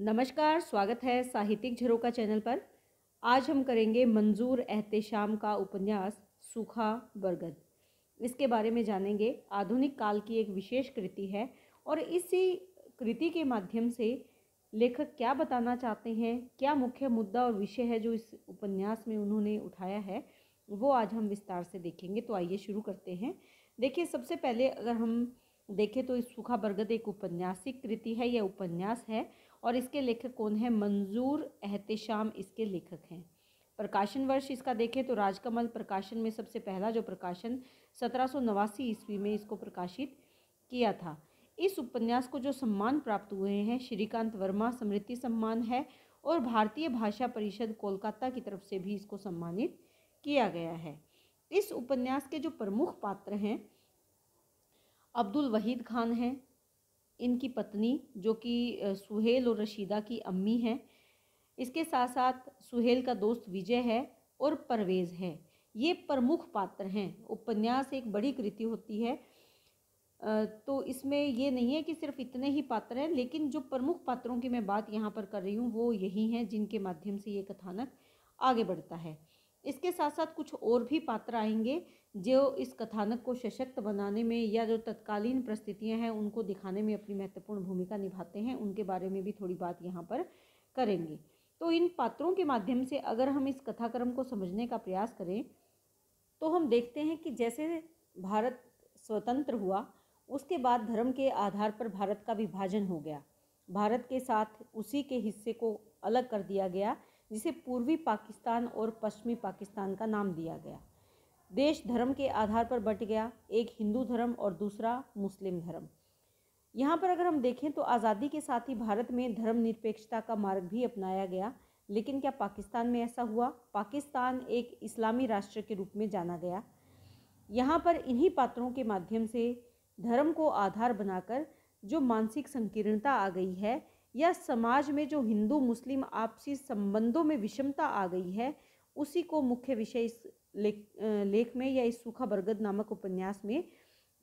नमस्कार स्वागत है साहित्यिक झरोका चैनल पर आज हम करेंगे मंजूर एहतेशाम का उपन्यास सूखा बरगद इसके बारे में जानेंगे आधुनिक काल की एक विशेष कृति है और इसी कृति के माध्यम से लेखक क्या बताना चाहते हैं क्या मुख्य मुद्दा और विषय है जो इस उपन्यास में उन्होंने उठाया है वो आज हम विस्तार से देखेंगे तो आइए शुरू करते हैं देखिए सबसे पहले अगर हम देखें तो इस सूखा बरगद एक उपन्यासिक कृति है या उपन्यास है और इसके लेखक कौन है मंजूर एहतशाम इसके लेखक हैं प्रकाशन वर्ष इसका देखें तो राजकमल प्रकाशन में सबसे पहला जो प्रकाशन सत्रह ईस्वी में इसको प्रकाशित किया था इस उपन्यास को जो सम्मान प्राप्त हुए हैं श्रीकांत वर्मा स्मृति सम्मान है और भारतीय भाषा परिषद कोलकाता की तरफ से भी इसको सम्मानित किया गया है इस उपन्यास के जो प्रमुख पात्र हैं अब्दुल वहीद खान हैं इनकी पत्नी जो कि सुहेल और रशीदा की अम्मी हैं इसके साथ साथ सुहेल का दोस्त विजय है और परवेज़ है ये प्रमुख पात्र हैं उपन्यास एक बड़ी कृति होती है तो इसमें ये नहीं है कि सिर्फ इतने ही पात्र हैं लेकिन जो प्रमुख पात्रों की मैं बात यहाँ पर कर रही हूँ वो यही हैं जिनके माध्यम से ये कथानक आगे बढ़ता है इसके साथ साथ कुछ और भी पात्र आएंगे जो इस कथानक को सशक्त बनाने में या जो तत्कालीन परिस्थितियाँ हैं उनको दिखाने में अपनी महत्वपूर्ण भूमिका निभाते हैं उनके बारे में भी थोड़ी बात यहाँ पर करेंगे तो इन पात्रों के माध्यम से अगर हम इस कथाक्रम को समझने का प्रयास करें तो हम देखते हैं कि जैसे भारत स्वतंत्र हुआ उसके बाद धर्म के आधार पर भारत का विभाजन हो गया भारत के साथ उसी के हिस्से को अलग कर दिया गया जिसे पूर्वी पाकिस्तान और पश्चिमी पाकिस्तान का नाम दिया गया देश धर्म के आधार पर बट गया एक हिंदू धर्म और दूसरा मुस्लिम धर्म यहाँ पर अगर हम देखें तो आज़ादी के साथ ही भारत में धर्म निरपेक्षता का मार्ग भी अपनाया गया लेकिन क्या पाकिस्तान में ऐसा हुआ पाकिस्तान एक इस्लामी राष्ट्र के रूप में जाना गया यहाँ पर इन्हीं पात्रों के माध्यम से धर्म को आधार बनाकर जो मानसिक संकीर्णता आ गई है या समाज में जो हिंदू मुस्लिम आपसी संबंधों में विषमता आ गई है उसी को मुख्य विषय इस लेख लेख में या इस सूखा बरगद नामक उपन्यास में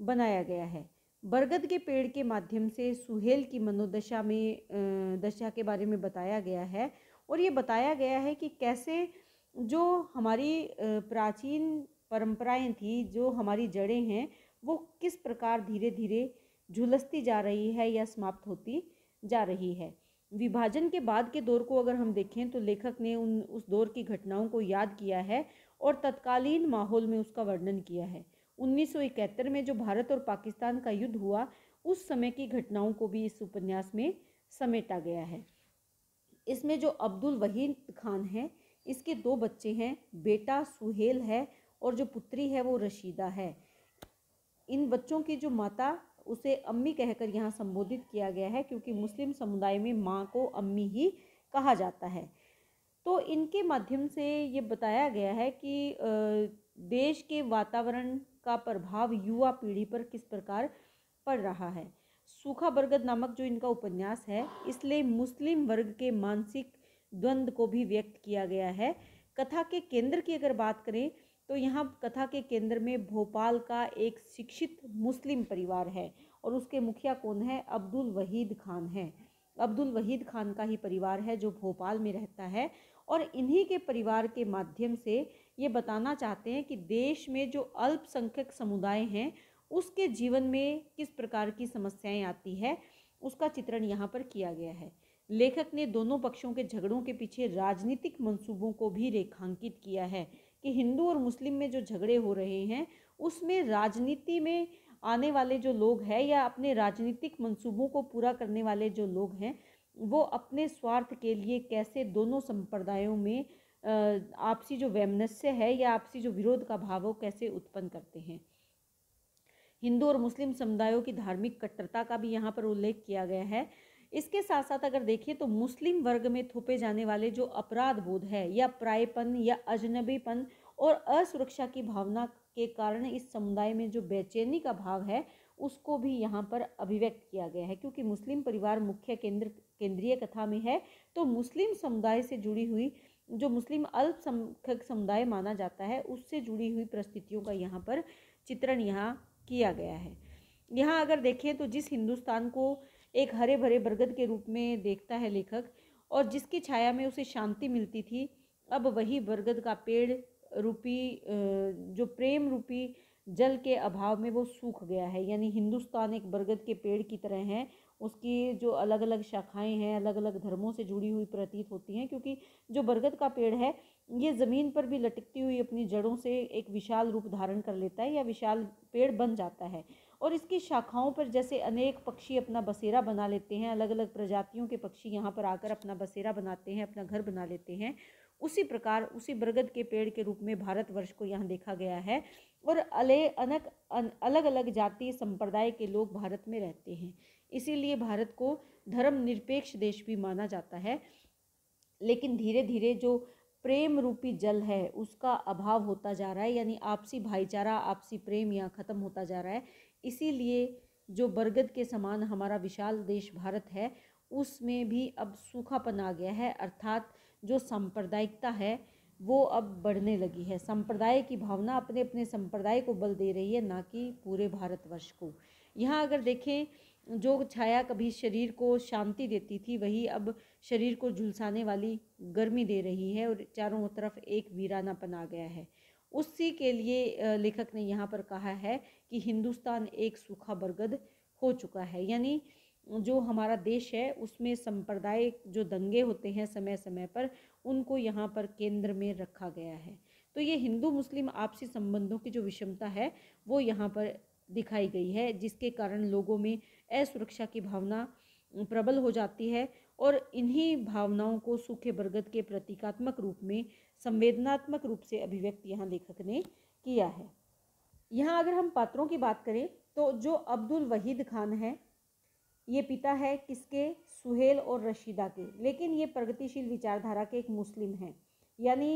बनाया गया है बरगद के पेड़ के माध्यम से सुहेल की मनोदशा में दशा के बारे में बताया गया है और ये बताया गया है कि कैसे जो हमारी प्राचीन परंपराएं थी जो हमारी जड़ें हैं वो किस प्रकार धीरे धीरे झुलसती जा रही है या समाप्त होती जा रही है विभाजन के बाद के दौर को अगर हम देखें तो लेखक ने उन उस दौर की घटनाओं को याद किया है और तत्कालीन माहौल में उसका वर्णन किया है 1971 में जो भारत और पाकिस्तान का युद्ध हुआ उस समय की घटनाओं को भी इस उपन्यास में समेटा गया है इसमें जो अब्दुल वहीद खान है इसके दो बच्चे हैं बेटा सुहेल है और जो पुत्री है वो रशीदा है इन बच्चों की जो माता उसे अम्मी कहकर यहाँ संबोधित किया गया है क्योंकि मुस्लिम समुदाय में माँ को अम्मी ही कहा जाता है तो इनके माध्यम से ये बताया गया है कि देश के वातावरण का प्रभाव युवा पीढ़ी पर किस प्रकार पड़ रहा है सूखा बरगद नामक जो इनका उपन्यास है इसलिए मुस्लिम वर्ग के मानसिक द्वंद्व को भी व्यक्त किया गया है कथा के केंद्र की अगर बात करें तो यहाँ कथा के केंद्र में भोपाल का एक शिक्षित मुस्लिम परिवार है और उसके मुखिया कौन है अब्दुल वहीद खान है अब्दुल वहीद खान का ही परिवार है जो भोपाल में रहता है और इन्हीं के परिवार के माध्यम से ये बताना चाहते हैं कि देश में जो अल्पसंख्यक समुदाय हैं उसके जीवन में किस प्रकार की समस्याएं आती है उसका चित्रण यहाँ पर किया गया है लेखक ने दोनों पक्षों के झगड़ों के पीछे राजनीतिक मंसूबों को भी रेखांकित किया है कि हिंदू और मुस्लिम में जो झगड़े हो रहे हैं उसमें राजनीति में आने वाले जो लोग हैं या अपने राजनीतिक मंसूबों को पूरा करने वाले जो लोग हैं वो अपने स्वार्थ के लिए कैसे दोनों संप्रदायों में आपसी जो वैमनस्य है या आपसी जो विरोध का भाव वो कैसे उत्पन्न करते हैं हिंदू और मुस्लिम समुदायों की धार्मिक कट्टरता का भी यहाँ पर उल्लेख किया गया है इसके साथ साथ अगर देखिए तो मुस्लिम वर्ग में थोपे जाने वाले जो अपराध बोध है या प्रायपन या अजनबीपन और असुरक्षा की भावना के कारण इस समुदाय में जो बेचैनी का भाव है उसको भी यहाँ पर अभिव्यक्त किया गया है क्योंकि मुस्लिम परिवार मुख्य केंद्र केंद्रीय कथा में है तो मुस्लिम समुदाय से जुड़ी हुई जो मुस्लिम अल्पसंख्यक समुदाय माना जाता है उससे जुड़ी हुई परिस्थितियों का यहाँ पर चित्रण यहाँ किया गया है यहाँ अगर देखें तो जिस हिंदुस्तान को एक हरे भरे बरगद के रूप में देखता है लेखक और जिसकी छाया में उसे शांति मिलती थी अब वही बरगद का पेड़ रूपी जो प्रेम रूपी जल के अभाव में वो सूख गया है यानी हिंदुस्तान एक बरगद के पेड़ की तरह है उसकी जो अलग अलग शाखाएं हैं अलग अलग धर्मों से जुड़ी हुई प्रतीत होती हैं क्योंकि जो बरगद का पेड़ है ये ज़मीन पर भी लटकती हुई अपनी जड़ों से एक विशाल रूप धारण कर लेता है या विशाल पेड़ बन जाता है और इसकी शाखाओं पर जैसे अनेक पक्षी अपना बसेरा बना लेते हैं अलग अलग प्रजातियों के पक्षी यहाँ पर आकर अपना बसेरा बनाते हैं अपना घर बना लेते हैं उसी प्रकार उसी बरगद के पेड़ के रूप में भारतवर्ष को यहाँ देखा गया है और अले अनक अन, अलग अलग जाति संप्रदाय के लोग भारत में रहते हैं इसीलिए भारत को धर्म निरपेक्ष देश भी माना जाता है लेकिन धीरे धीरे जो प्रेम रूपी जल है उसका अभाव होता जा रहा है यानी आपसी भाईचारा आपसी प्रेम यहाँ ख़त्म होता जा रहा है इसीलिए जो बरगद के समान हमारा विशाल देश भारत है उसमें भी अब सूखापन आ गया है अर्थात जो सांप्रदायिकता है वो अब बढ़ने लगी है संप्रदाय की भावना अपने अपने संप्रदाय को बल दे रही है ना कि पूरे भारतवर्ष को यहाँ अगर देखें जो छाया कभी शरीर को शांति देती थी वही अब शरीर को झुलसाने वाली गर्मी दे रही है और चारों तरफ एक वीरानापन आ गया है उसी के लिए लेखक ने यहाँ पर कहा है कि हिंदुस्तान एक सूखा बरगद हो चुका है यानी जो हमारा देश है उसमें संप्रदाय जो दंगे होते हैं समय समय पर उनको यहाँ पर केंद्र में रखा गया है तो ये हिंदू मुस्लिम आपसी संबंधों की जो विषमता है वो यहाँ पर दिखाई गई है जिसके कारण लोगों में असुरक्षा की भावना प्रबल हो जाती है और इन्हीं भावनाओं को सूखे बरगद के प्रतीकात्मक रूप में संवेदनात्मक रूप से अभिव्यक्त यहाँ लेखक ने किया है यहाँ अगर हम पात्रों की बात करें तो जो अब्दुल वहीद खान है ये पिता है किसके सुहेल और रशीदा के लेकिन ये प्रगतिशील विचारधारा के एक मुस्लिम हैं यानी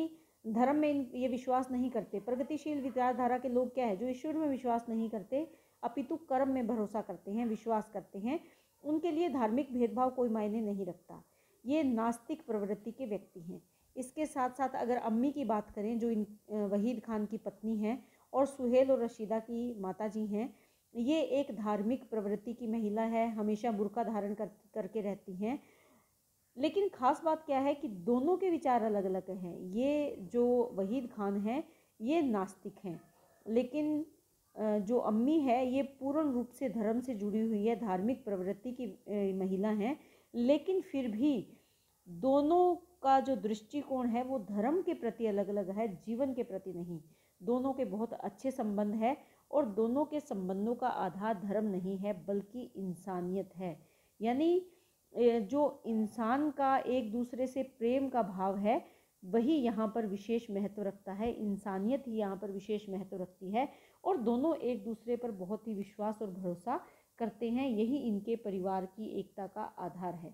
धर्म में ये विश्वास नहीं करते प्रगतिशील विचारधारा के लोग क्या है जो ईश्वर में विश्वास नहीं करते अपितु कर्म में भरोसा करते हैं विश्वास करते हैं उनके लिए धार्मिक भेदभाव कोई मायने नहीं रखता ये नास्तिक प्रवृत्ति के व्यक्ति हैं इसके साथ साथ अगर अम्मी की बात करें जो इन वहीद खान की पत्नी हैं और सुहेल और रशीदा की माता जी हैं ये एक धार्मिक प्रवृत्ति की महिला है हमेशा बुरका धारण कर करके रहती हैं लेकिन ख़ास बात क्या है कि दोनों के विचार अलग अलग हैं ये जो वहीद खान हैं ये नास्तिक हैं लेकिन जो अम्मी है ये पूर्ण रूप से धर्म से जुड़ी हुई है धार्मिक प्रवृत्ति की महिला हैं लेकिन फिर भी दोनों का जो दृष्टिकोण है वो धर्म के प्रति अलग अलग है जीवन के प्रति नहीं दोनों के बहुत अच्छे संबंध है और दोनों के संबंधों का आधार धर्म नहीं है बल्कि इंसानियत है यानी जो इंसान का एक दूसरे से प्रेम का भाव है वही यहाँ पर विशेष महत्व रखता है इंसानियत ही यहाँ पर विशेष महत्व रखती है और दोनों एक दूसरे पर बहुत ही विश्वास और भरोसा करते हैं यही इनके परिवार की एकता का आधार है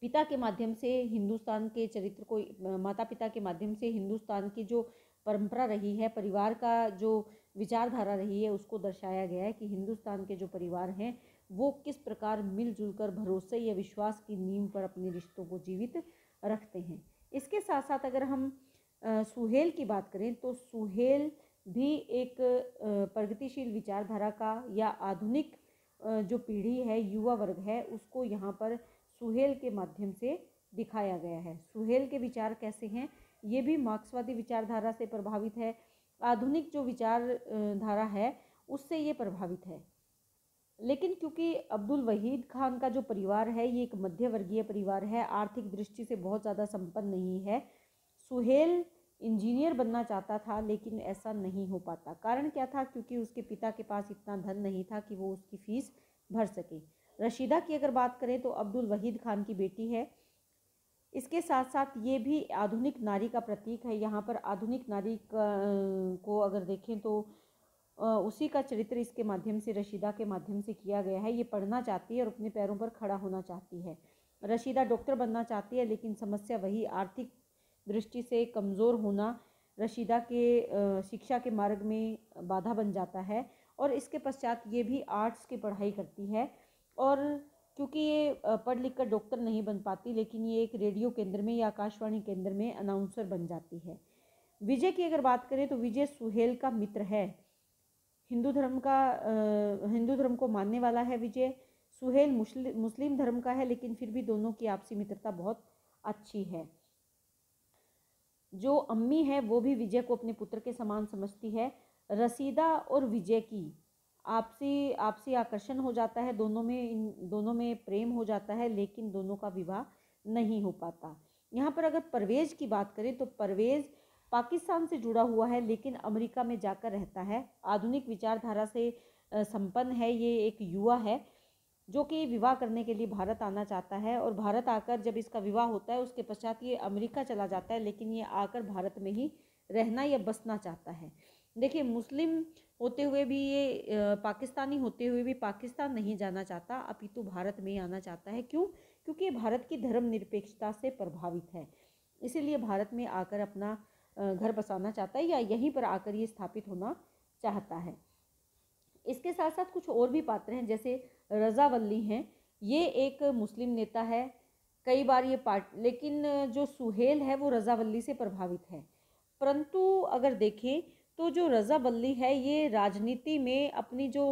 पिता के माध्यम से हिंदुस्तान के चरित्र को माता पिता के माध्यम से हिंदुस्तान की जो परंपरा रही है परिवार का जो विचारधारा रही है उसको दर्शाया गया है कि हिंदुस्तान के जो परिवार हैं वो किस प्रकार मिलजुल कर भरोसे या विश्वास की नींव पर अपने रिश्तों को जीवित रखते हैं इसके साथ साथ अगर हम सुहेल की बात करें तो सुहेल भी एक प्रगतिशील विचारधारा का या आधुनिक जो पीढ़ी है युवा वर्ग है उसको यहाँ पर सुहेल के माध्यम से दिखाया गया है सुहेल के विचार कैसे हैं ये भी मार्क्सवादी विचारधारा से प्रभावित है आधुनिक जो विचारधारा है उससे ये प्रभावित है लेकिन क्योंकि अब्दुल वहीद खान का जो परिवार है ये एक मध्यवर्गीय परिवार है आर्थिक दृष्टि से बहुत ज़्यादा संपन्न नहीं है सुहेल इंजीनियर बनना चाहता था लेकिन ऐसा नहीं हो पाता कारण क्या था क्योंकि उसके पिता के पास इतना धन नहीं था कि वो उसकी फ़ीस भर सके रशीदा की अगर बात करें तो अब्दुल वहीद खान की बेटी है इसके साथ साथ ये भी आधुनिक नारी का प्रतीक है यहाँ पर आधुनिक नारी को अगर देखें तो उसी का चरित्र इसके माध्यम से रशीदा के माध्यम से किया गया है ये पढ़ना चाहती है और अपने पैरों पर खड़ा होना चाहती है रशीदा डॉक्टर बनना चाहती है लेकिन समस्या वही आर्थिक दृष्टि से कमज़ोर होना रशीदा के शिक्षा के मार्ग में बाधा बन जाता है और इसके पश्चात ये भी आर्ट्स की पढ़ाई करती है और क्योंकि ये पढ़ लिख कर डॉक्टर नहीं बन पाती लेकिन ये एक रेडियो केंद्र में या आकाशवाणी केंद्र में अनाउंसर बन जाती है विजय की अगर बात करें तो विजय सुहेल का मित्र है हिंदू धर्म का हिंदू धर्म को मानने वाला है विजय सुहेल मुस्लिम धर्म का है लेकिन फिर भी दोनों की आपसी मित्रता बहुत अच्छी है जो अम्मी है वो भी विजय को अपने पुत्र के समान समझती है रसीदा और विजय की आपसी आपसी आकर्षण हो जाता है दोनों में इन दोनों में प्रेम हो जाता है लेकिन दोनों का विवाह नहीं हो पाता यहाँ पर अगर परवेज की बात करें तो परवेज़ पाकिस्तान से जुड़ा हुआ है लेकिन अमेरिका में जाकर रहता है आधुनिक विचारधारा से संपन्न है ये एक युवा है जो कि विवाह करने के लिए भारत आना चाहता है और भारत आकर जब इसका विवाह होता है उसके पश्चात ये अमेरिका चला जाता है लेकिन ये आकर भारत में ही रहना या बसना चाहता है देखिए मुस्लिम होते हुए भी ये पाकिस्तानी होते हुए भी पाकिस्तान नहीं जाना चाहता अपितु भारत में ही आना चाहता है क्यों क्योंकि ये भारत की धर्मनिरपेक्षता से प्रभावित है इसीलिए भारत में आकर अपना घर बसाना चाहता है या यहीं पर आकर ये स्थापित होना चाहता है इसके साथ साथ कुछ और भी पात्र हैं जैसे रजावल्ली हैं ये एक मुस्लिम नेता है कई बार ये पार्ट लेकिन जो सुहेल है वो रजावल्ली से प्रभावित है परंतु अगर देखें तो जो रजावल्ली है ये राजनीति में अपनी जो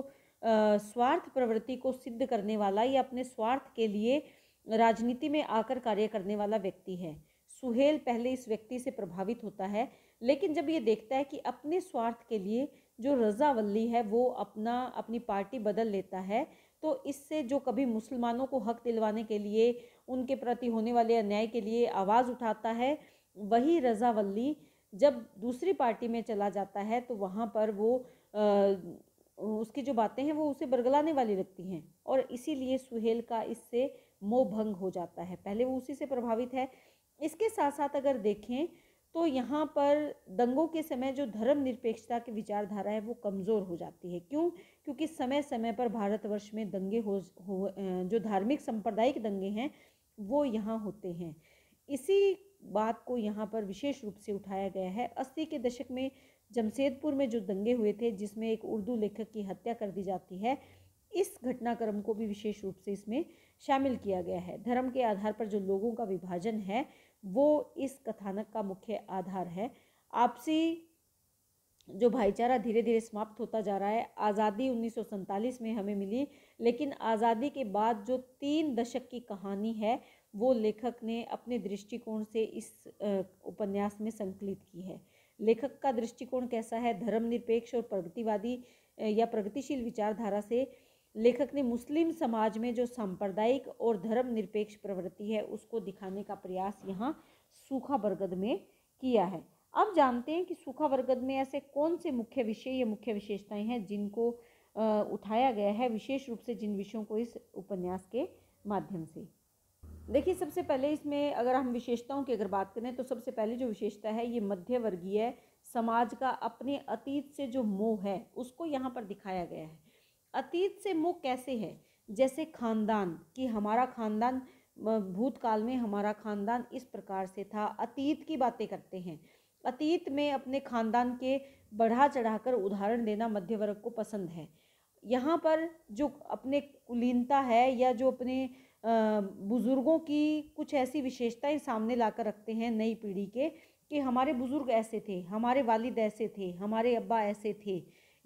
स्वार्थ प्रवृत्ति को सिद्ध करने वाला या अपने स्वार्थ के लिए राजनीति में आकर कार्य करने वाला व्यक्ति है सुहेल पहले इस व्यक्ति से प्रभावित होता है लेकिन जब ये देखता है कि अपने स्वार्थ के लिए जो रजावल्ली है वो अपना अपनी पार्टी बदल लेता है तो इससे जो कभी मुसलमानों को हक दिलवाने के लिए उनके प्रति होने वाले अन्याय के लिए आवाज़ उठाता है वही रजावल्ली जब दूसरी पार्टी में चला जाता है तो वहाँ पर वो आ, उसकी जो बातें हैं वो उसे बरगलाने वाली लगती हैं और इसीलिए सुहेल का इससे मोह भंग हो जाता है पहले वो उसी से प्रभावित है इसके साथ साथ अगर देखें तो यहाँ पर दंगों के समय जो धर्म निरपेक्षता की विचारधारा है वो कमज़ोर हो जाती है क्यों क्योंकि समय समय पर भारतवर्ष में दंगे हो, हो जो धार्मिक सांप्रदायिक दंगे हैं वो यहाँ होते हैं इसी बात को यहाँ पर विशेष रूप से उठाया गया है अस्सी के दशक में जमशेदपुर में जो दंगे हुए थे जिसमें एक उर्दू लेखक की हत्या कर दी जाती है इस घटनाक्रम को भी विशेष रूप से इसमें शामिल किया गया है धर्म के आधार पर जो लोगों का विभाजन है वो इस कथानक का मुख्य आधार है आपसी जो भाईचारा धीरे धीरे समाप्त होता जा रहा है आज़ादी उन्नीस में हमें मिली लेकिन आज़ादी के बाद जो तीन दशक की कहानी है वो लेखक ने अपने दृष्टिकोण से इस उपन्यास में संकलित की है लेखक का दृष्टिकोण कैसा है धर्मनिरपेक्ष और प्रगतिवादी या प्रगतिशील विचारधारा से लेखक ने मुस्लिम समाज में जो सांप्रदायिक और धर्मनिरपेक्ष प्रवृत्ति है उसको दिखाने का प्रयास यहाँ सूखा बरगद में किया है अब जानते हैं कि सूखा बरगद में ऐसे कौन से मुख्य विषय या मुख्य विशेषताएं हैं जिनको उठाया गया है विशेष रूप से जिन विषयों को इस उपन्यास के माध्यम से देखिए सबसे पहले इसमें अगर हम विशेषताओं की अगर बात करें तो सबसे पहले जो विशेषता है ये मध्य वर्गीय समाज का अपने अतीत से जो मोह है उसको यहाँ पर दिखाया गया है अतीत से मुख कैसे है जैसे खानदान कि हमारा खानदान भूतकाल में हमारा खानदान इस प्रकार से था अतीत की बातें करते हैं अतीत में अपने खानदान के बढ़ा चढ़ाकर उदाहरण देना मध्य वर्ग को पसंद है यहाँ पर जो अपने कुलीनता है या जो अपने बुज़ुर्गों की कुछ ऐसी विशेषताएं सामने लाकर रखते हैं नई पीढ़ी के कि हमारे बुज़ुर्ग ऐसे थे हमारे वालिद ऐसे थे हमारे अब्बा ऐसे थे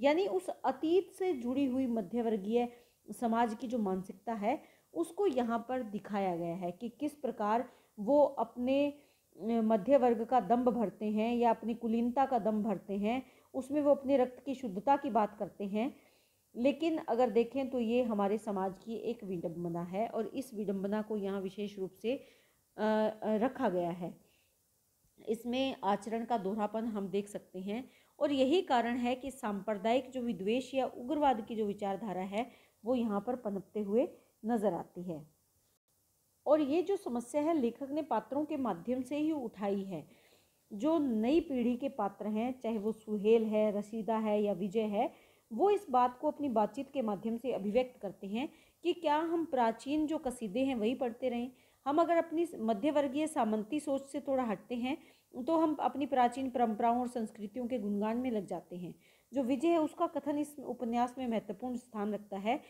यानी उस अतीत से जुड़ी हुई मध्यवर्गीय समाज की जो मानसिकता है उसको यहाँ पर दिखाया गया है कि किस प्रकार वो अपने मध्य वर्ग का दम्ब भरते हैं या अपनी कुलीनता का दम भरते हैं उसमें वो अपने रक्त की शुद्धता की बात करते हैं लेकिन अगर देखें तो ये हमारे समाज की एक विडम्बना है और इस विडम्बना को यहाँ विशेष रूप से रखा गया है इसमें आचरण का दोहरापन हम देख सकते हैं और यही कारण है कि सांप्रदायिक जो विद्वेश या उग्रवाद की जो विचारधारा है वो यहाँ पर पनपते हुए नज़र आती है और ये जो समस्या है लेखक ने पात्रों के माध्यम से ही उठाई है जो नई पीढ़ी के पात्र हैं चाहे वो सुहेल है रसीदा है या विजय है वो इस बात को अपनी बातचीत के माध्यम से अभिव्यक्त करते हैं कि क्या हम प्राचीन जो कसीदे हैं वही पढ़ते रहें हम अगर अपनी मध्यवर्गीय सामंती सोच से थोड़ा हटते हैं तो हम अपनी प्राचीन परंपराओं और संस्कृतियों के गुणगान में लग जाते हैं जो विजय है उसका कथन इस उपन्यास में महत्वपूर्ण स्थान रखता है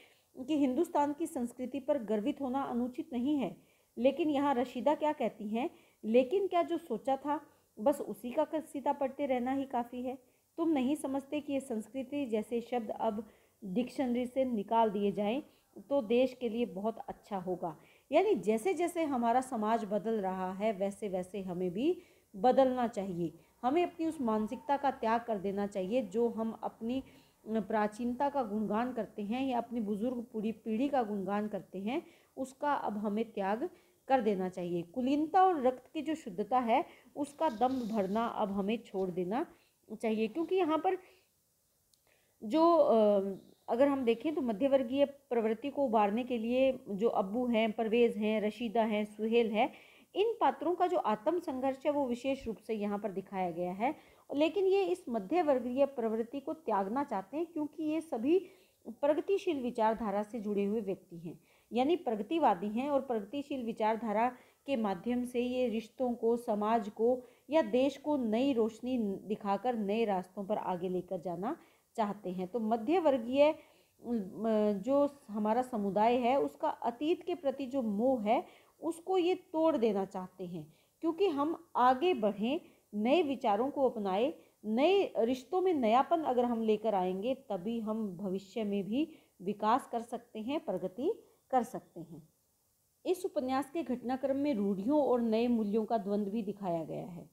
कि हिंदुस्तान की संस्कृति पर गर्वित होना अनुचित नहीं है लेकिन यहाँ रशीदा क्या कहती हैं लेकिन क्या जो सोचा था बस उसी का कसीदा पढ़ते रहना ही काफ़ी है तुम नहीं समझते कि ये संस्कृति जैसे शब्द अब डिक्शनरी से निकाल दिए जाएं तो देश के लिए बहुत अच्छा होगा यानी जैसे जैसे हमारा समाज बदल रहा है वैसे वैसे हमें भी बदलना चाहिए हमें अपनी उस मानसिकता का त्याग कर देना चाहिए जो हम अपनी प्राचीनता का गुणगान करते हैं या अपनी बुजुर्ग पूरी पीढ़ी का गुणगान करते हैं उसका अब हमें त्याग कर देना चाहिए कुलीनता और रक्त की जो शुद्धता है उसका दम भरना अब हमें छोड़ देना चाहिए क्योंकि यहाँ पर जो अगर हम देखें तो मध्यवर्गीय प्रवृत्ति को उबारने के लिए जो अब्बू हैं परवेज़ हैं रशीदा हैं सुहेल है इन पात्रों का जो आत्म संघर्ष है वो विशेष रूप से यहाँ पर दिखाया गया है लेकिन ये इस मध्यवर्गीय प्रवृत्ति को त्यागना चाहते हैं क्योंकि ये सभी प्रगतिशील विचारधारा से जुड़े हुए व्यक्ति हैं यानी प्रगतिवादी हैं और प्रगतिशील विचारधारा के माध्यम से ये रिश्तों को समाज को या देश को नई रोशनी दिखाकर नए रास्तों पर आगे लेकर जाना चाहते हैं तो मध्यवर्गीय जो हमारा समुदाय है उसका अतीत के प्रति जो मोह है उसको ये तोड़ देना चाहते हैं क्योंकि हम आगे बढ़ें नए विचारों को अपनाएं नए रिश्तों में नयापन अगर हम लेकर आएंगे तभी हम भविष्य में भी विकास कर सकते हैं प्रगति कर सकते हैं इस उपन्यास के घटनाक्रम में रूढ़ियों और नए मूल्यों का द्वंद्व भी दिखाया गया है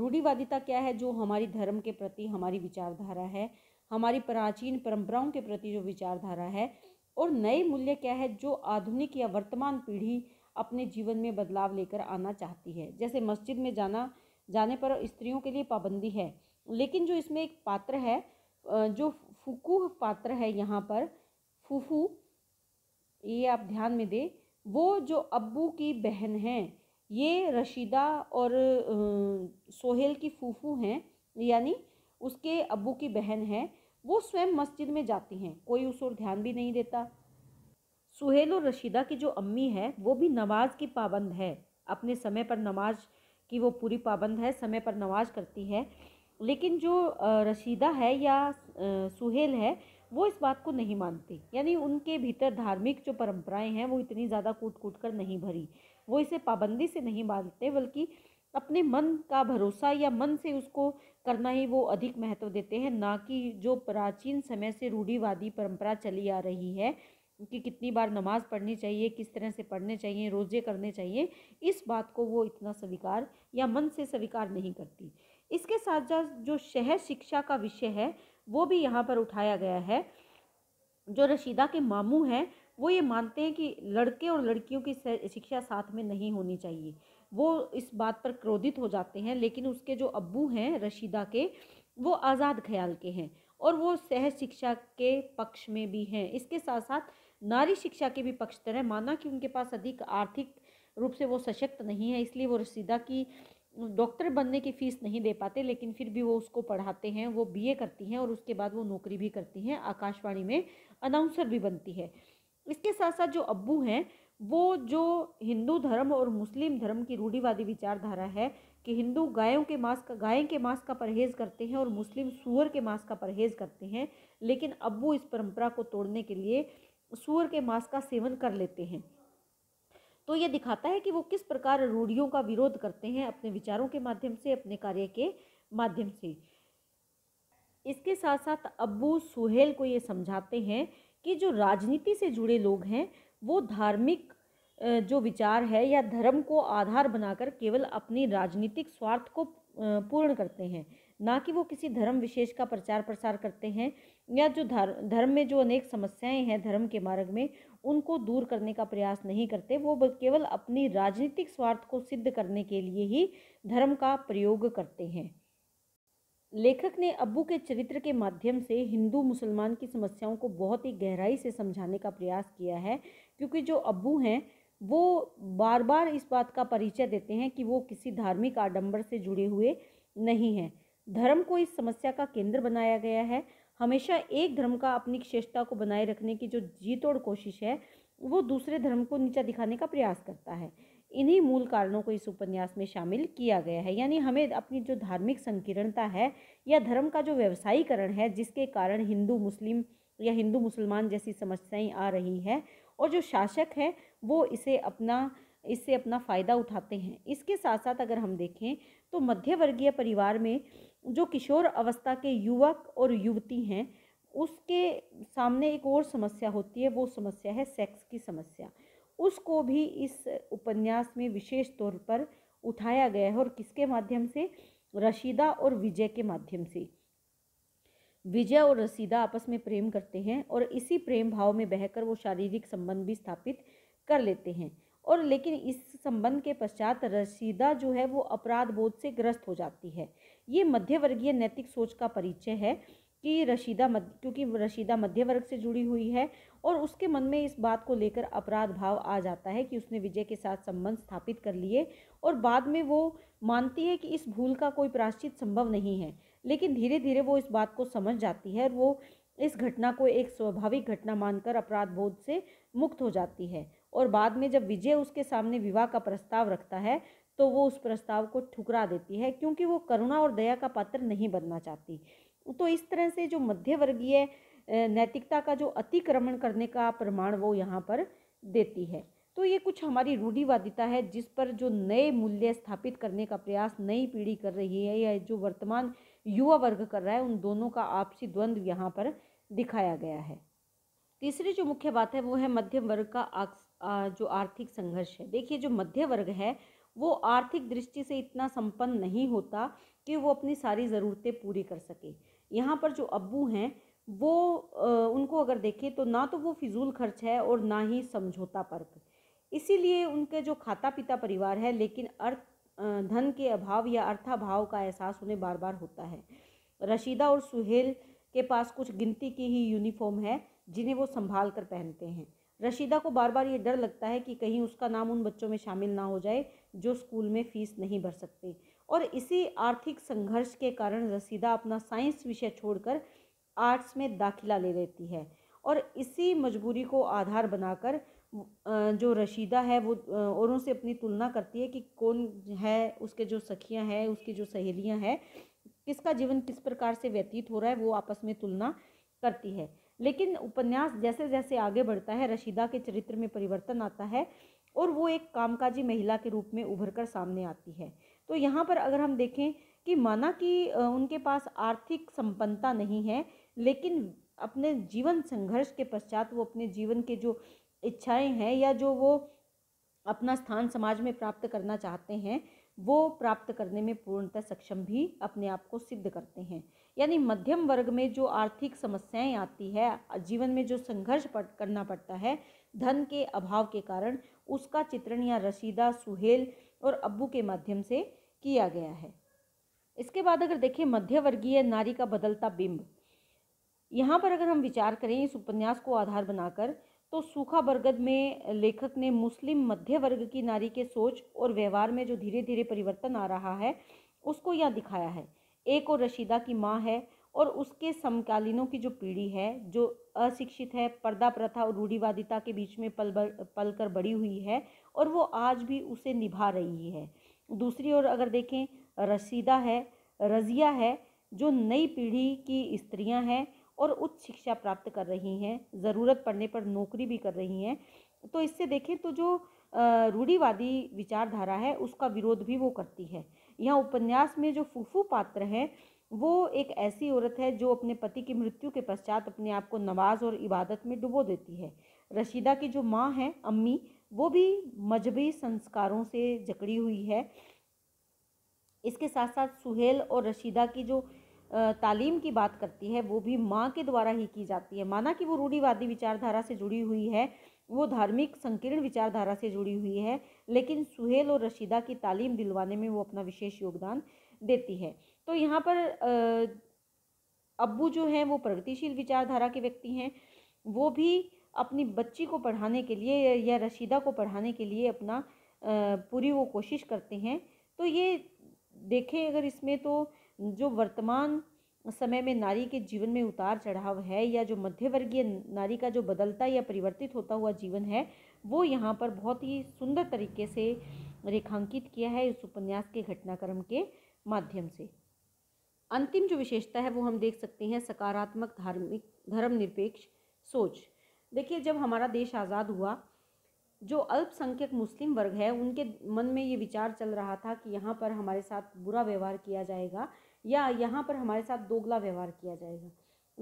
रूढ़िवादिता क्या है जो हमारी धर्म के प्रति हमारी विचारधारा है हमारी प्राचीन परंपराओं के प्रति जो विचारधारा है और नए मूल्य क्या है जो आधुनिक या वर्तमान पीढ़ी अपने जीवन में बदलाव लेकर आना चाहती है जैसे मस्जिद में जाना जाने पर स्त्रियों के लिए पाबंदी है लेकिन जो इसमें एक पात्र है जो फुकू पात्र है यहाँ पर फूफू ये आप ध्यान में दें वो जो अब्बू की बहन हैं ये रशीदा और सोहेल की फूफू हैं यानी उसके अब्बू की बहन है वो स्वयं मस्जिद में जाती हैं कोई उस और ध्यान भी नहीं देता सुहेल और रशीदा की जो अम्मी है वो भी नमाज की पाबंद है अपने समय पर नमाज की वो पूरी पाबंद है समय पर नमाज करती है लेकिन जो रशीदा है या सुहेल है वो इस बात को नहीं मानती यानी उनके भीतर धार्मिक जो परंपराएं हैं वो इतनी ज़्यादा कूट कूट कर नहीं भरी वो इसे पाबंदी से नहीं मानते बल्कि अपने मन का भरोसा या मन से उसको करना ही वो अधिक महत्व देते हैं ना कि जो प्राचीन समय से रूढ़ीवादी परंपरा चली आ रही है उनकी कितनी बार नमाज़ पढ़नी चाहिए किस तरह से पढ़ने चाहिए रोज़े करने चाहिए इस बात को वो इतना स्वीकार या मन से स्वीकार नहीं करती इसके साथ साथ जो शहर शिक्षा का विषय है वो भी यहाँ पर उठाया गया है जो रशीदा के मामू हैं वो ये मानते हैं कि लड़के और लड़कियों की शिक्षा साथ में नहीं होनी चाहिए वो इस बात पर क्रोधित हो जाते हैं लेकिन उसके जो अब्बू हैं रशीदा के वो आज़ाद ख्याल के हैं और वो सह शिक्षा के पक्ष में भी हैं इसके साथ साथ नारी शिक्षा के भी पक्षधर हैं माना कि उनके पास अधिक आर्थिक रूप से वो सशक्त नहीं है इसलिए वो रसीदा की डॉक्टर बनने की फ़ीस नहीं दे पाते लेकिन फिर भी वो उसको पढ़ाते हैं वो बीए करती हैं और उसके बाद वो नौकरी भी करती हैं आकाशवाणी में अनाउंसर भी बनती है इसके साथ साथ जो अब्बू हैं वो जो हिंदू धर्म और मुस्लिम धर्म की रूढ़ीवादी विचारधारा है कि हिंदू गायों के मांस का गाय के मांस का परहेज़ करते हैं और मुस्लिम सूअर के मांस का परहेज़ करते हैं लेकिन अब्बू इस परंपरा को तोड़ने के लिए सूअर के मांस का सेवन कर लेते हैं तो ये दिखाता है कि वो किस प्रकार रूढ़ियों का विरोध करते हैं अपने विचारों के माध्यम से अपने कार्य के माध्यम से इसके साथ साथ अबू सुहेल को ये समझाते हैं कि जो राजनीति से जुड़े लोग हैं वो धार्मिक जो विचार है या धर्म को आधार बनाकर केवल अपनी राजनीतिक स्वार्थ को पूर्ण करते हैं ना कि वो किसी धर्म विशेष का प्रचार प्रसार करते हैं या जो धर्म में जो अनेक समस्याएं हैं धर्म के मार्ग में उनको दूर करने का प्रयास नहीं करते वो केवल अपनी राजनीतिक स्वार्थ को सिद्ध करने के लिए ही धर्म का प्रयोग करते हैं लेखक ने अबू के चरित्र के माध्यम से हिंदू मुसलमान की समस्याओं को बहुत ही गहराई से समझाने का प्रयास किया है क्योंकि जो अबू हैं वो बार बार इस बात का परिचय देते हैं कि वो किसी धार्मिक आडंबर से जुड़े हुए नहीं हैं धर्म को इस समस्या का केंद्र बनाया गया है हमेशा एक धर्म का अपनी श्रेष्ठता को बनाए रखने की जो जी तोड़ कोशिश है वो दूसरे धर्म को नीचा दिखाने का प्रयास करता है इन्हीं मूल कारणों को इस उपन्यास में शामिल किया गया है यानी हमें अपनी जो धार्मिक संकीर्णता है या धर्म का जो व्यवसायीकरण है जिसके कारण हिंदू मुस्लिम या हिंदू मुसलमान जैसी समस्याएं आ रही है और जो शासक है वो इसे अपना इससे अपना फ़ायदा उठाते हैं इसके साथ साथ अगर हम देखें तो मध्यवर्गीय परिवार में जो किशोर अवस्था के युवक और युवती हैं उसके सामने एक और समस्या होती है वो समस्या है सेक्स की समस्या उसको भी इस उपन्यास में विशेष तौर पर उठाया गया है और किसके माध्यम से रशीदा और विजय के माध्यम से विजय और रसीदा आपस में प्रेम करते हैं और इसी प्रेम भाव में बहकर वो शारीरिक संबंध भी स्थापित कर लेते हैं और लेकिन इस संबंध के पश्चात रसीदा जो है वो अपराध बोध से ग्रस्त हो जाती है ये मध्यवर्गीय नैतिक सोच का परिचय है कि रशीदा मध्य क्योंकि रशीदा मध्य वर्ग से जुड़ी हुई है और उसके मन में इस बात को लेकर अपराध भाव आ जाता है कि उसने विजय के साथ संबंध स्थापित कर लिए और बाद में वो मानती है कि इस भूल का कोई प्राश्चित संभव नहीं है लेकिन धीरे धीरे वो इस बात को समझ जाती है और वो इस घटना को एक स्वाभाविक घटना मानकर अपराध बोध से मुक्त हो जाती है और बाद में जब विजय उसके सामने विवाह का प्रस्ताव रखता है तो वो उस प्रस्ताव को ठुकरा देती है क्योंकि वो करुणा और दया का पात्र नहीं बनना चाहती तो इस तरह से जो मध्यवर्गीय नैतिकता का जो अतिक्रमण करने का प्रमाण वो यहाँ पर देती है तो ये कुछ हमारी रूढ़िवादिता है जिस पर जो नए मूल्य स्थापित करने का प्रयास नई पीढ़ी कर रही है या जो वर्तमान युवा वर्ग कर रहा है उन दोनों का आपसी द्वंद्व यहाँ पर दिखाया गया है तीसरी जो मुख्य बात है वो है मध्यम वर्ग का आ, जो आर्थिक संघर्ष है देखिए जो मध्य वर्ग है वो आर्थिक दृष्टि से इतना संपन्न नहीं होता कि वो अपनी सारी ज़रूरतें पूरी कर सके यहाँ पर जो अबू हैं वो उनको अगर देखें तो ना तो वो फिजूल खर्च है और ना ही समझौता पर्क इसीलिए उनके जो खाता पीता परिवार है लेकिन अर्थ धन के अभाव या अर्थाभाव का एहसास उन्हें बार बार होता है रशीदा और सुहेल के पास कुछ गिनती की ही यूनिफॉर्म है जिन्हें वो संभाल कर पहनते हैं रशीदा को बार बार ये डर लगता है कि कहीं उसका नाम उन बच्चों में शामिल ना हो जाए जो स्कूल में फ़ीस नहीं भर सकते और इसी आर्थिक संघर्ष के कारण रसीदा अपना साइंस विषय छोड़कर आर्ट्स में दाखिला ले लेती है और इसी मजबूरी को आधार बनाकर जो रशीदा है वो औरों से अपनी तुलना करती है कि कौन है उसके जो सखियां हैं उसकी जो सहेलियां हैं किसका जीवन किस प्रकार से व्यतीत हो रहा है वो आपस में तुलना करती है लेकिन उपन्यास जैसे जैसे आगे बढ़ता है रशीदा के चरित्र में परिवर्तन आता है और वो एक कामकाजी महिला के रूप में उभर कर सामने आती है तो यहाँ पर अगर हम देखें कि माना कि उनके पास आर्थिक संपन्नता नहीं है लेकिन अपने जीवन संघर्ष के पश्चात वो अपने जीवन के जो इच्छाएं हैं या जो वो अपना स्थान समाज में प्राप्त करना चाहते हैं वो प्राप्त करने में पूर्णतः सक्षम भी अपने आप को सिद्ध करते हैं यानी मध्यम वर्ग में जो आर्थिक समस्याएं आती है जीवन में जो संघर्ष पड़ करना पड़ता है धन के अभाव के कारण उसका चित्रण या रशीदा सुहेल और अब्बू के माध्यम से किया गया है इसके बाद अगर देखें मध्यवर्गीय नारी का बदलता बिंब यहाँ पर अगर हम विचार करें इस उपन्यास को आधार बनाकर तो सूखा बरगद में लेखक ने मुस्लिम मध्य वर्ग की नारी के सोच और व्यवहार में जो धीरे धीरे परिवर्तन आ रहा है उसको यहाँ दिखाया है एक और रशीदा की माँ है और उसके समकालीनों की जो पीढ़ी है जो अशिक्षित है पर्दा प्रथा और रूढ़िवादिता के बीच में पल पल कर बड़ी हुई है और वो आज भी उसे निभा रही है दूसरी ओर अगर देखें रशीदा है रज़िया है जो नई पीढ़ी की स्त्रियां हैं और उच्च शिक्षा प्राप्त कर रही हैं ज़रूरत पड़ने पर नौकरी भी कर रही हैं तो इससे देखें तो जो रूढ़ीवादी विचारधारा है उसका विरोध भी वो करती है यहाँ उपन्यास में जो फूफू पात्र है वो एक ऐसी औरत है जो अपने पति की मृत्यु के पश्चात अपने आप को नमाज और इबादत में डुबो देती है रशीदा की जो माँ है अम्मी वो भी मजहबी संस्कारों से जकड़ी हुई है इसके साथ साथ सुहेल और रशीदा की जो तालीम की बात करती है वो भी माँ के द्वारा ही की जाती है माना कि वो रूढ़ीवादी विचारधारा से जुड़ी हुई है वो धार्मिक संकीर्ण विचारधारा से जुड़ी हुई है लेकिन सुहेल और रशीदा की तालीम दिलवाने में वो अपना विशेष योगदान देती है तो यहाँ पर अब्बू जो हैं वो प्रगतिशील विचारधारा के व्यक्ति हैं वो भी अपनी बच्ची को पढ़ाने के लिए या रशीदा को पढ़ाने के लिए अपना पूरी वो कोशिश करते हैं तो ये देखें अगर इसमें तो जो वर्तमान समय में नारी के जीवन में उतार चढ़ाव है या जो मध्यवर्गीय नारी का जो बदलता या परिवर्तित होता हुआ जीवन है वो यहाँ पर बहुत ही सुंदर तरीके से रेखांकित किया है इस उपन्यास के घटनाक्रम के माध्यम से अंतिम जो विशेषता है वो हम देख सकते हैं सकारात्मक धार्मिक धर्मनिरपेक्ष सोच देखिए जब हमारा देश आज़ाद हुआ जो अल्पसंख्यक मुस्लिम वर्ग है उनके मन में ये विचार चल रहा था कि यहाँ पर हमारे साथ बुरा व्यवहार किया जाएगा या यहाँ पर हमारे साथ दोगला व्यवहार किया जाएगा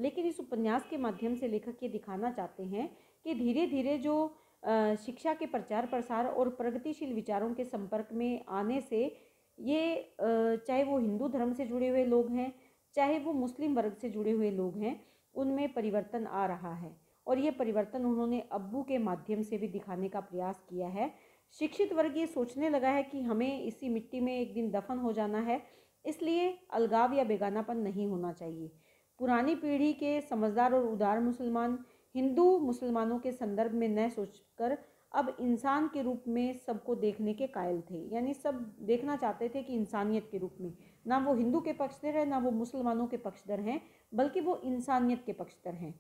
लेकिन इस उपन्यास के माध्यम से लेखक ये दिखाना चाहते हैं कि धीरे धीरे जो शिक्षा के प्रचार प्रसार और प्रगतिशील विचारों के संपर्क में आने से ये चाहे वो हिंदू धर्म से जुड़े हुए लोग हैं चाहे वो मुस्लिम वर्ग से जुड़े हुए लोग हैं उनमें परिवर्तन आ रहा है और ये परिवर्तन उन्होंने अब्बू के माध्यम से भी दिखाने का प्रयास किया है शिक्षित वर्ग ये सोचने लगा है कि हमें इसी मिट्टी में एक दिन दफन हो जाना है इसलिए अलगाव या बेगानापन नहीं होना चाहिए पुरानी पीढ़ी के समझदार और उदार मुसलमान हिंदू मुसलमानों के संदर्भ में न सोचकर अब इंसान के रूप में सबको देखने के कायल थे यानी सब देखना चाहते थे कि इंसानियत के रूप में ना वो हिंदू के पक्षधर है ना वो मुसलमानों के पक्षधर हैं बल्कि वो इंसानियत के पक्षधर हैं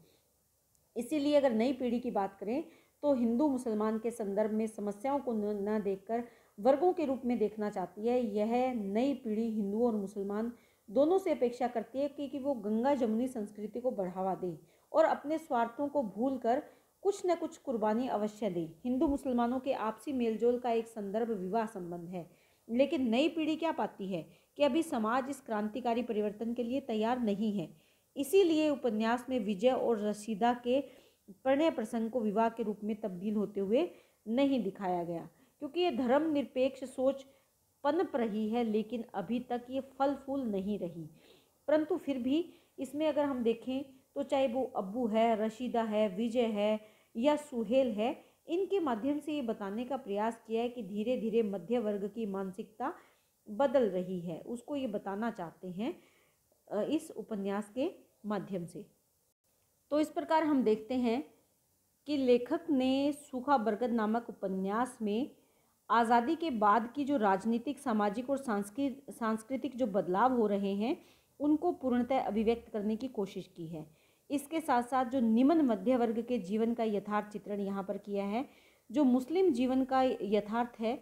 इसीलिए अगर नई पीढ़ी की बात करें तो हिंदू मुसलमान के संदर्भ में समस्याओं को न देखकर वर्गों के रूप में देखना चाहती है यह नई पीढ़ी हिंदू और मुसलमान दोनों से अपेक्षा करती है कि, कि वो गंगा जमुनी संस्कृति को बढ़ावा दें और अपने स्वार्थों को भूल कर कुछ न कुछ कुर्बानी अवश्य दें हिंदू मुसलमानों के आपसी मेलजोल का एक संदर्भ विवाह संबंध है लेकिन नई पीढ़ी क्या पाती है कि अभी समाज इस क्रांतिकारी परिवर्तन के लिए तैयार नहीं है इसीलिए उपन्यास में विजय और रशीदा के प्रणय प्रसंग को विवाह के रूप में तब्दील होते हुए नहीं दिखाया गया क्योंकि ये धर्मनिरपेक्ष सोच पनप रही है लेकिन अभी तक ये फल फूल नहीं रही परंतु फिर भी इसमें अगर हम देखें तो चाहे वो अब्बू है रशीदा है विजय है या सुहेल है इनके माध्यम से ये बताने का प्रयास किया है कि धीरे धीरे मध्य वर्ग की मानसिकता बदल रही है उसको ये बताना चाहते हैं इस उपन्यास के माध्यम से तो इस प्रकार हम देखते हैं कि लेखक ने सूखा बरगद नामक उपन्यास में आज़ादी के बाद की जो राजनीतिक सामाजिक और सांस्कृतिक सांस्कृतिक जो बदलाव हो रहे हैं उनको पूर्णतः अभिव्यक्त करने की कोशिश की है इसके साथ साथ जो निम्न मध्य वर्ग के जीवन का यथार्थ चित्रण यहाँ पर किया है जो मुस्लिम जीवन का यथार्थ है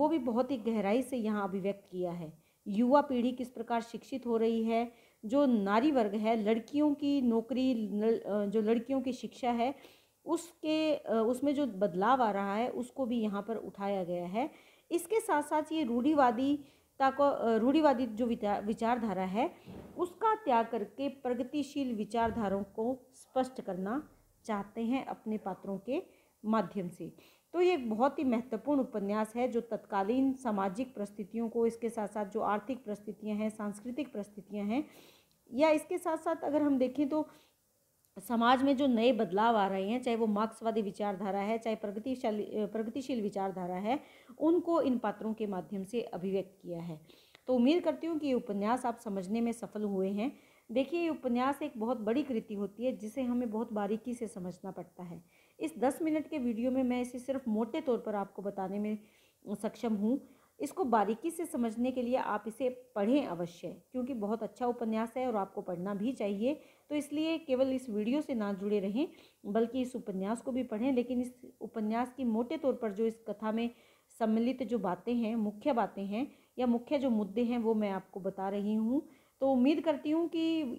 वो भी बहुत ही गहराई से यहाँ अभिव्यक्त किया है युवा पीढ़ी किस प्रकार शिक्षित हो रही है जो नारी वर्ग है लड़कियों की नौकरी जो लड़कियों की शिक्षा है उसके उसमें जो बदलाव आ रहा है उसको भी यहाँ पर उठाया गया है इसके साथ साथ ये रूढ़ीवादी को रूढ़ीवादी जो विचारधारा है उसका त्याग करके प्रगतिशील विचारधाराओं को स्पष्ट करना चाहते हैं अपने पात्रों के माध्यम से तो ये एक बहुत ही महत्वपूर्ण उपन्यास है जो तत्कालीन सामाजिक परिस्थितियों को इसके साथ साथ जो आर्थिक परिस्थितियाँ हैं सांस्कृतिक परिस्थितियाँ हैं या इसके साथ साथ अगर हम देखें तो समाज में जो नए बदलाव आ रहे हैं चाहे वो मार्क्सवादी विचारधारा है चाहे प्रगतिशाली प्रगतिशील विचारधारा है उनको इन पात्रों के माध्यम से अभिव्यक्त किया है तो उम्मीद करती हूँ कि ये उपन्यास आप समझने में सफल हुए हैं देखिए ये उपन्यास एक बहुत बड़ी कृति होती है जिसे हमें बहुत बारीकी से समझना पड़ता है इस दस मिनट के वीडियो में मैं इसे सिर्फ मोटे तौर पर आपको बताने में सक्षम हूँ इसको बारीकी से समझने के लिए आप इसे पढ़ें अवश्य क्योंकि बहुत अच्छा उपन्यास है और आपको पढ़ना भी चाहिए तो इसलिए केवल इस वीडियो से ना जुड़े रहें बल्कि इस उपन्यास को भी पढ़ें लेकिन इस उपन्यास की मोटे तौर पर जो इस कथा में सम्मिलित जो बातें हैं मुख्य बातें हैं या मुख्य जो मुद्दे हैं वो मैं आपको बता रही हूँ तो उम्मीद करती हूँ कि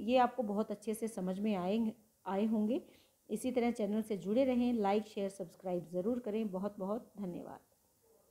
ये आपको बहुत अच्छे से समझ में आए आए होंगे इसी तरह चैनल से जुड़े रहें लाइक शेयर सब्सक्राइब ज़रूर करें बहुत बहुत धन्यवाद